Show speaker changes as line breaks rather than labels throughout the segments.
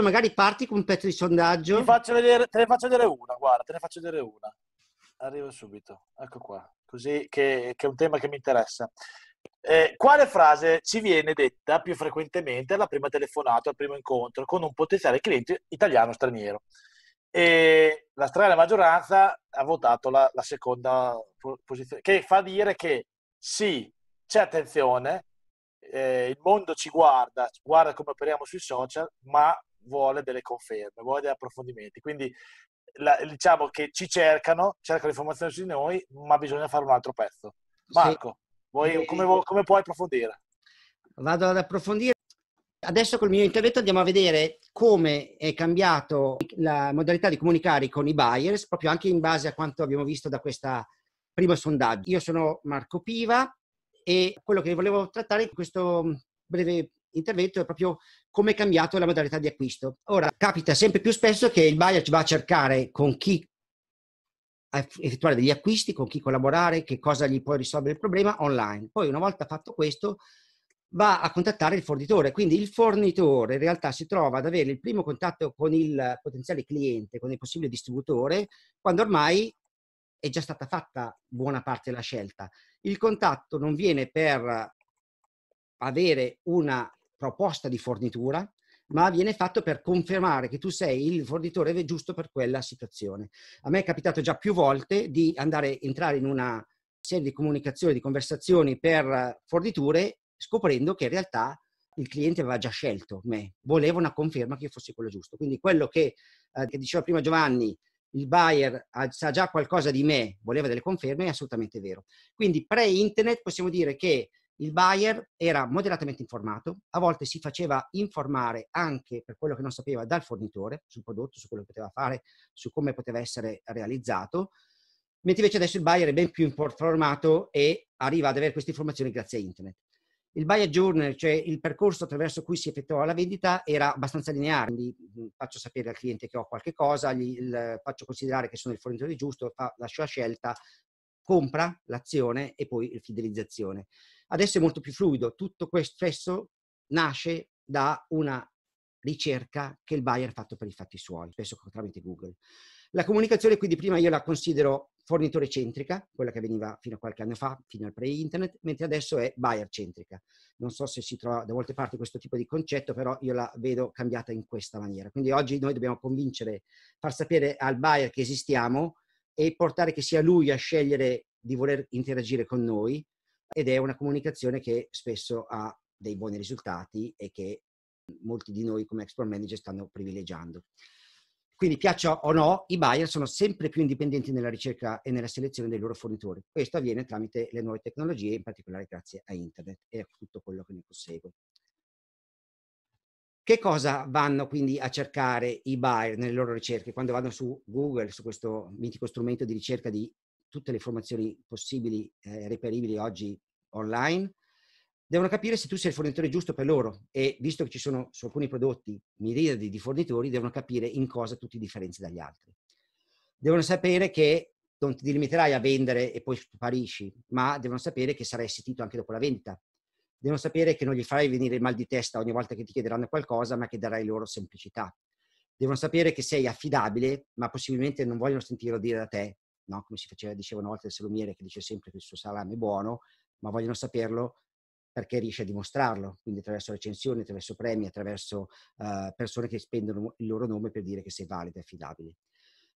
Magari parti con un pezzo di sondaggio. Vedere, te ne faccio vedere una, guarda, te ne faccio vedere una. Arrivo subito, ecco qua, così che, che è un tema che mi interessa. Eh, quale frase ci viene detta più frequentemente alla prima telefonata, al primo incontro con un potenziale cliente italiano o straniero? E la stragrande maggioranza ha votato la, la seconda posizione, che fa dire che sì, c'è attenzione, eh, il mondo ci guarda, guarda come operiamo sui social, ma vuole delle conferme, vuole degli approfondimenti. Quindi la, diciamo che ci cercano, cercano informazioni su di noi, ma bisogna fare un altro pezzo. Marco, sì. vuoi, come, come puoi approfondire? Vado ad approfondire Adesso col mio intervento andiamo a vedere come è cambiato la modalità di comunicare con i buyers, proprio anche in base a quanto abbiamo visto da questo primo sondaggio. Io sono Marco Piva e quello che volevo trattare in questo breve intervento è proprio come è cambiato la modalità di acquisto. Ora, capita sempre più spesso che il buyer va a cercare con chi effettuare degli acquisti, con chi collaborare, che cosa gli può risolvere il problema online. Poi una volta fatto questo, va a contattare il fornitore. Quindi il fornitore in realtà si trova ad avere il primo contatto con il potenziale cliente, con il possibile distributore, quando ormai è già stata fatta buona parte della scelta. Il contatto non viene per avere una proposta di fornitura, ma viene fatto per confermare che tu sei il fornitore giusto per quella situazione. A me è capitato già più volte di andare, entrare in una serie di comunicazioni, di conversazioni per forniture scoprendo che in realtà il cliente aveva già scelto me, voleva una conferma che io fossi quello giusto. Quindi quello che, eh, che diceva prima Giovanni, il buyer ha, sa già qualcosa di me, voleva delle conferme, è assolutamente vero. Quindi pre-internet possiamo dire che il buyer era moderatamente informato, a volte si faceva informare anche per quello che non sapeva dal fornitore sul prodotto, su quello che poteva fare, su come poteva essere realizzato, mentre invece adesso il buyer è ben più informato e arriva ad avere queste informazioni grazie a internet. Il buyer journey, cioè il percorso attraverso cui si effettuava la vendita, era abbastanza lineare, quindi faccio sapere al cliente che ho qualche cosa, gli, il, faccio considerare che sono il fornitore giusto, fa, lascio la scelta, compra l'azione e poi la fidelizzazione. Adesso è molto più fluido, tutto questo spesso nasce da una ricerca che il buyer ha fatto per i fatti suoi, spesso tramite Google. La comunicazione quindi prima io la considero fornitore centrica, quella che veniva fino a qualche anno fa, fino al pre-internet, mentre adesso è buyer centrica. Non so se si trova da molte parti questo tipo di concetto, però io la vedo cambiata in questa maniera. Quindi oggi noi dobbiamo convincere, far sapere al buyer che esistiamo e portare che sia lui a scegliere di voler interagire con noi ed è una comunicazione che spesso ha dei buoni risultati e che molti di noi come export manager stanno privilegiando. Quindi, piaccia o no, i buyer sono sempre più indipendenti nella ricerca e nella selezione dei loro fornitori. Questo avviene tramite le nuove tecnologie, in particolare grazie a internet e a tutto quello che ne consegue. Che cosa vanno quindi a cercare i buyer nelle loro ricerche? Quando vanno su Google, su questo mitico strumento di ricerca di tutte le informazioni possibili e eh, reperibili oggi online, devono capire se tu sei il fornitore giusto per loro e visto che ci sono su alcuni prodotti miriadi di fornitori, devono capire in cosa tu ti differenzi dagli altri. Devono sapere che non ti limiterai a vendere e poi sparisci, ma devono sapere che sarai assistito anche dopo la vendita. Devono sapere che non gli farai venire il mal di testa ogni volta che ti chiederanno qualcosa, ma che darai loro semplicità. Devono sapere che sei affidabile, ma possibilmente non vogliono sentirlo dire da te, no? come si faceva, diceva una volta il salumiere che dice sempre che il suo salame è buono, ma vogliono saperlo perché riesce a dimostrarlo, quindi attraverso recensioni, attraverso premi, attraverso uh, persone che spendono il loro nome per dire che sei valido e affidabile.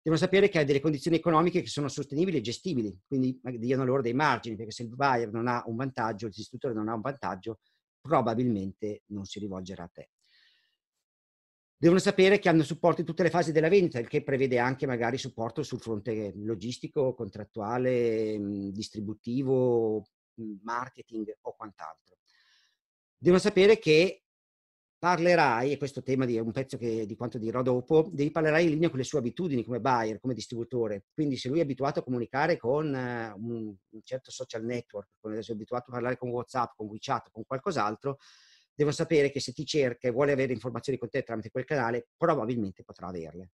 Devono sapere che ha delle condizioni economiche che sono sostenibili e gestibili, quindi diano loro dei margini, perché se il buyer non ha un vantaggio, il distributore non ha un vantaggio, probabilmente non si rivolgerà a te. Devono sapere che hanno supporto in tutte le fasi della vendita, il che prevede anche magari supporto sul fronte logistico, contrattuale, mm, distributivo, Mhmm, marketing o quant'altro. Devono sapere che parlerai, e questo tema è un pezzo che, di quanto dirò dopo, devi parlare in linea con le sue abitudini come buyer, come distributore. Quindi se lui è abituato a comunicare con eh, un, un certo social network, come adesso è abituato a parlare con WhatsApp, con WeChat, con qualcos'altro, devo sapere che se ti cerca e vuole avere informazioni con te tramite quel canale, probabilmente potrà averle.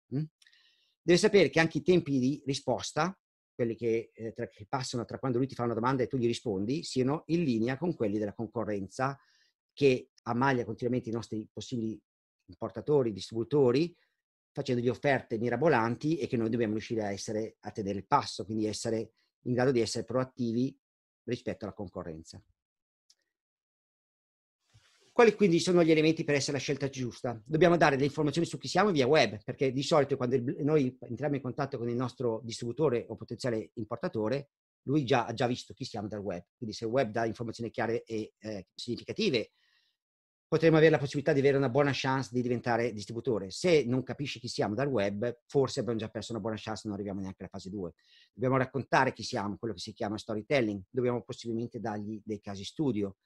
Deve sapere che anche i tempi di risposta quelli che, eh, tra, che, passano tra quando lui ti fa una domanda e tu gli rispondi, siano in linea con quelli della concorrenza che ammaglia continuamente i nostri possibili importatori, distributori, facendogli offerte mirabolanti e che noi dobbiamo riuscire a, essere, a tenere il passo, quindi essere in grado di essere proattivi rispetto alla concorrenza. Quali quindi sono gli elementi per essere la scelta giusta? Dobbiamo dare le informazioni su chi siamo via web, perché di solito quando il, noi entriamo in contatto con il nostro distributore o potenziale importatore, lui già, ha già visto chi siamo dal web. Quindi se il web dà informazioni chiare e eh, significative, potremmo avere la possibilità di avere una buona chance di diventare distributore. Se non capisce chi siamo dal web, forse abbiamo già perso una buona chance, non arriviamo neanche alla fase 2. Dobbiamo raccontare chi siamo, quello che si chiama storytelling, dobbiamo possibilmente dargli dei casi studio,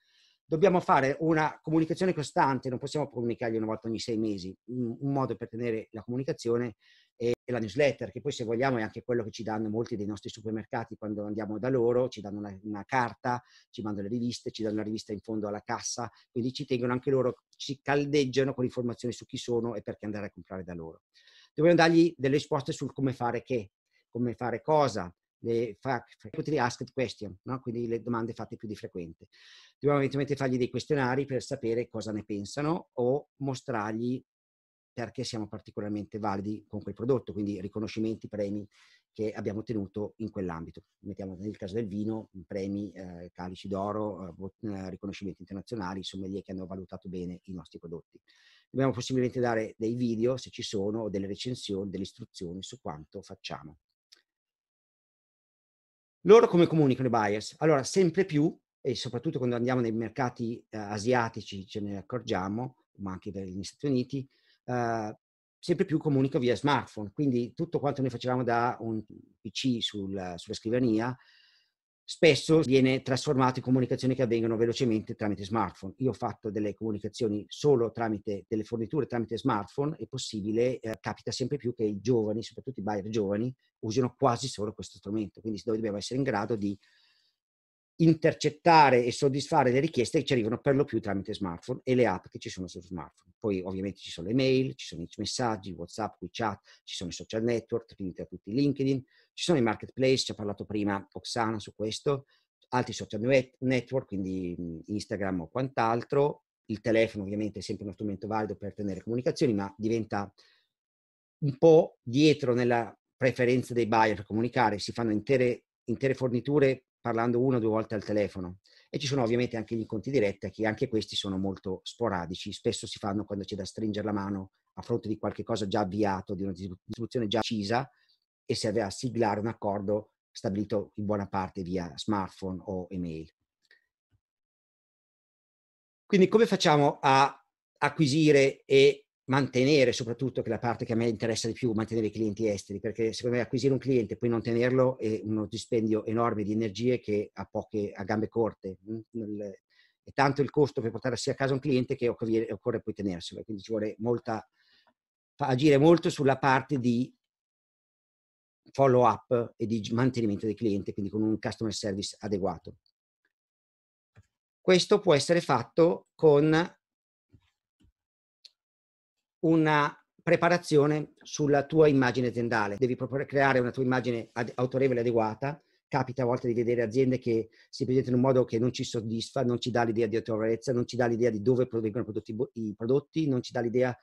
dobbiamo fare una comunicazione costante, non possiamo comunicargli una volta ogni sei mesi, un, modo per tenere la comunicazione è la newsletter, che poi se vogliamo è anche quello che ci danno molti dei nostri supermercati quando andiamo da loro, ci danno una, una carta, ci mandano le riviste, ci danno la rivista in fondo alla cassa, quindi ci tengono anche loro, ci caldeggiano con informazioni su chi sono e perché andare a comprare da loro. Dobbiamo dargli delle risposte sul come fare che, come fare cosa, le frequently asked questions, no? quindi le domande fatte più di frequente. Dobbiamo eventualmente fargli dei questionari per sapere cosa ne pensano o mostrargli perché siamo particolarmente validi con quel prodotto, quindi riconoscimenti, premi che abbiamo ottenuto in quell'ambito. Mettiamo nel caso del vino, mm, premi, eh, calici d'oro, eh, eh riconoscimenti internazionali, sommelier che hanno valutato bene i nostri prodotti. Dobbiamo possibilmente dare dei video, se ci sono, o delle recensioni, delle istruzioni su quanto facciamo. Loro come comunicano i buyers? Allora, sempre più, e soprattutto quando andiamo nei mercati eh, asiatici ce ne accorgiamo, ma anche negli Stati Uniti, eh, sempre più comunico via smartphone. Quindi tutto quanto noi facevamo da un PC sul, sulla scrivania spesso viene trasformato in comunicazioni che avvengono velocemente tramite smartphone. Io ho fatto delle comunicazioni solo tramite delle forniture, tramite smartphone, è possibile, eh, capita sempre più che i giovani, soprattutto i buyer giovani, usino quasi solo questo strumento. Quindi noi dobbiamo essere in grado di intercettare e soddisfare le richieste che ci arrivano per lo più tramite smartphone e le app che ci sono su smartphone. Poi ovviamente ci sono le mail, ci sono i messaggi, WhatsApp, WeChat, ci sono i social network, Twitter, tutti LinkedIn, ci sono i marketplace, ci ha parlato prima Oksana su questo, altri social network, quindi mhmm, Instagram o quant'altro. Il telefono ovviamente è sempre uno strumento valido per tenere comunicazioni, ma diventa un po' dietro nella preferenza dei buyer per comunicare. Si fanno intere, intere forniture parlando una o due volte al telefono. E ci sono ovviamente anche gli incontri diretti, che anche questi sono molto sporadici. Spesso si fanno quando c'è da stringere la mano a fronte di qualche cosa già avviato, di una distribuzione già accisa, e serve a siglare un accordo stabilito in buona parte via smartphone o email. Quindi come facciamo a acquisire e mantenere, soprattutto che la parte che a me interessa di più, mantenere i clienti esteri, perché secondo me acquisire un cliente e poi non tenerlo è uno dispendio enorme di energie che ha poche, a gambe corte. È tanto il costo per portarsi a casa un cliente che occorre poi tenerselo, quindi ci vuole molta, agire molto sulla parte di follow up e di mantenimento del cliente, quindi con un customer service adeguato. Questo può essere fatto con una preparazione sulla tua immagine aziendale. Devi proprio creare una tua immagine ad- autorevole e adeguata. Capita a volte di vedere aziende che si presentano in un modo che non ci soddisfa, non ci dà l'idea di autorevolezza, non ci dà l'idea di dove provengono i prodotti, non ci dà l'idea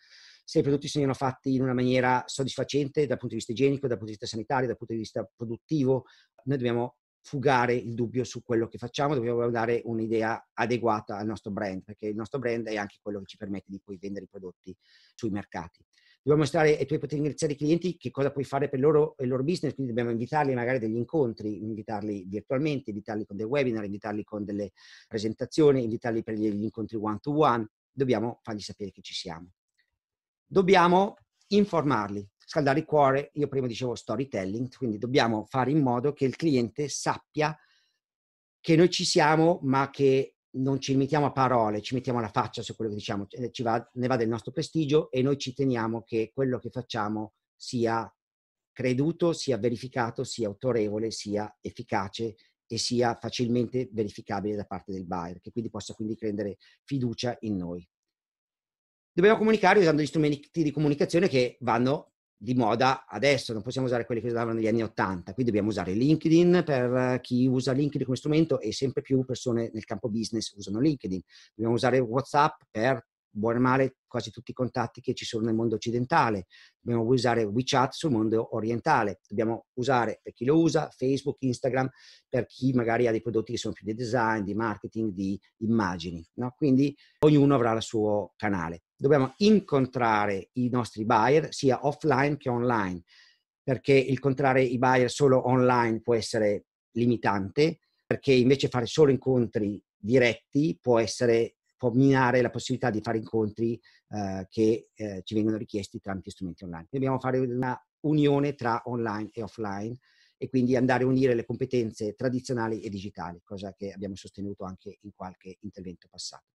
se i prodotti siano fatti in una maniera soddisfacente dal punto di vista igienico, dal punto di vista sanitario, dal punto di vista produttivo, noi dobbiamo fugare il dubbio su quello che facciamo, dobbiamo dare un'idea adeguata al nostro brand, perché il nostro brand è anche quello che ci permette di poi vendere i prodotti sui mercati. Dobbiamo mostrare ai tuoi potenziali clienti che cosa puoi fare per loro e il loro business, quindi dobbiamo invitarli magari a degli incontri, invitarli virtualmente, invitarli con dei webinar, invitarli con delle presentazioni, invitarli per gli incontri one to one, dobbiamo fargli sapere che ci siamo dobbiamo informarli, scaldare il cuore, io prima dicevo storytelling, quindi dobbiamo fare in modo che il cliente sappia che noi ci siamo, ma che non ci limitiamo a parole, ci mettiamo la faccia su quello che diciamo, eh, va, ne va del nostro prestigio e noi ci teniamo che quello che facciamo sia creduto, sia verificato, sia autorevole, sia efficace e sia facilmente verificabile da parte del buyer, che quindi possa quindi prendere fiducia in noi dobbiamo comunicare usando gli strumenti di comunicazione che vanno di moda adesso, non possiamo usare quelli che usavano negli anni Ottanta, quindi dobbiamo usare LinkedIn per eh, chi usa LinkedIn come strumento e sempre più persone nel campo business usano LinkedIn, dobbiamo usare WhatsApp per buono e male quasi tutti i contatti che ci sono nel mondo occidentale. Dobbiamo usare WeChat sul mondo orientale, dobbiamo usare per chi lo usa Facebook, Instagram, per chi magari ha dei prodotti che sono più di design, di marketing, di immagini. No? Quindi ognuno avrà il suo canale. Dobbiamo incontrare i nostri buyer sia offline che online, perché incontrare i buyer solo online può essere limitante, perché invece fare solo incontri diretti può essere può minare la possibilità di fare incontri eh, che eh, ci vengono richiesti tramite strumenti online. Dobbiamo fare una unione tra online e offline e quindi andare a unire le competenze tradizionali e digitali, cosa che abbiamo sostenuto anche in qualche intervento passato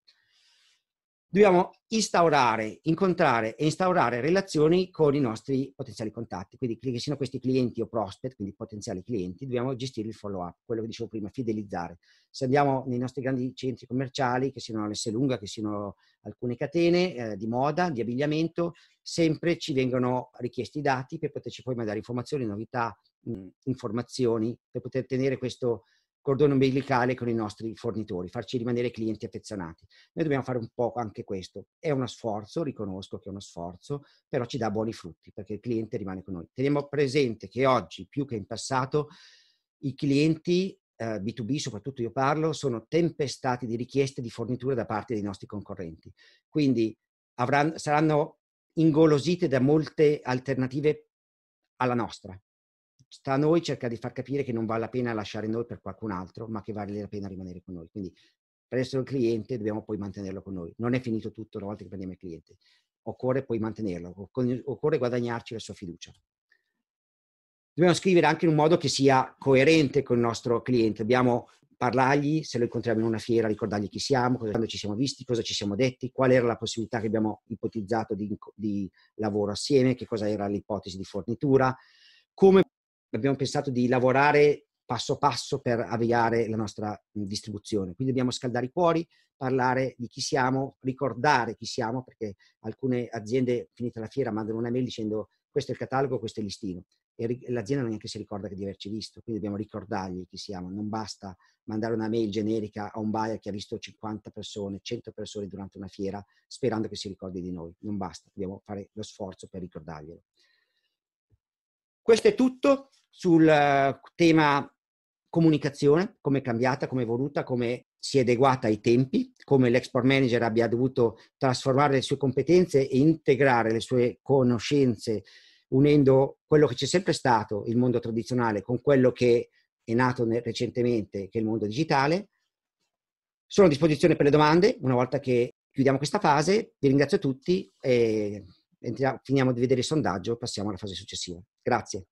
dobbiamo instaurare, incontrare e instaurare relazioni con i nostri potenziali contatti. Quindi che siano questi clienti o prospect, quindi potenziali clienti, dobbiamo gestire il follow up, quello che dicevo prima, fidelizzare. Se andiamo nei nostri grandi centri commerciali, che siano lunga, che siano alcune catene eh, di moda, di abbigliamento, sempre ci vengono richiesti i dati per poterci poi mandare informazioni, novità, mh, informazioni, per poter tenere questo cordone umbilicale con i nostri fornitori, farci rimanere clienti affezionati. Noi dobbiamo fare un po' anche questo. È uno sforzo, riconosco che è uno sforzo, però ci dà buoni frutti perché il cliente rimane con noi. Teniamo presente che oggi, più che in passato, i clienti eh, B2B, soprattutto io parlo, sono tempestati di richieste di forniture da parte dei nostri concorrenti. Quindi avranno, saranno ingolosite da molte alternative alla nostra sta a noi cerca di far capire che non vale la pena lasciare noi per qualcun altro, ma che vale la pena rimanere con noi. Quindi presso il cliente dobbiamo poi mantenerlo con noi. Non è finito tutto una volta che prendiamo il cliente. Occorre poi mantenerlo, occorre guadagnarci la sua fiducia. Dobbiamo scrivere anche in un modo che sia coerente con il nostro cliente. Dobbiamo parlargli, se lo incontriamo in una fiera, ricordargli chi siamo, quando ci siamo visti, cosa ci siamo detti, qual era la possibilità che abbiamo ipotizzato di, di lavoro assieme, che cosa era l'ipotesi di fornitura, come abbiamo pensato di lavorare passo passo per avviare la nostra distribuzione. Quindi dobbiamo scaldare i cuori, parlare di chi siamo, ricordare chi siamo, perché alcune aziende, finita la fiera, mandano una mail dicendo questo è il catalogo, questo è il listino. E l'azienda neanche si ricorda di averci visto, quindi dobbiamo ricordargli chi siamo. Non basta mandare una mail generica a un buyer che ha visto 50 persone, 100 persone durante una fiera, sperando che si ricordi di noi. Non basta, dobbiamo fare lo sforzo per ricordarglielo. Questo è tutto sul eh, tema comunicazione, come è cambiata, come è evoluta, come si è adeguata ai tempi, come l'export manager abbia dovuto trasformare le sue competenze e integrare le sue conoscenze unendo quello che c'è sempre stato, il mondo tradizionale, con quello che è nato recentemente, che è il mondo digitale. Sono a disposizione per le domande, una volta che chiudiamo questa fase, vi ringrazio tutti e finiamo di vedere il sondaggio, passiamo alla fase successiva. Grazie.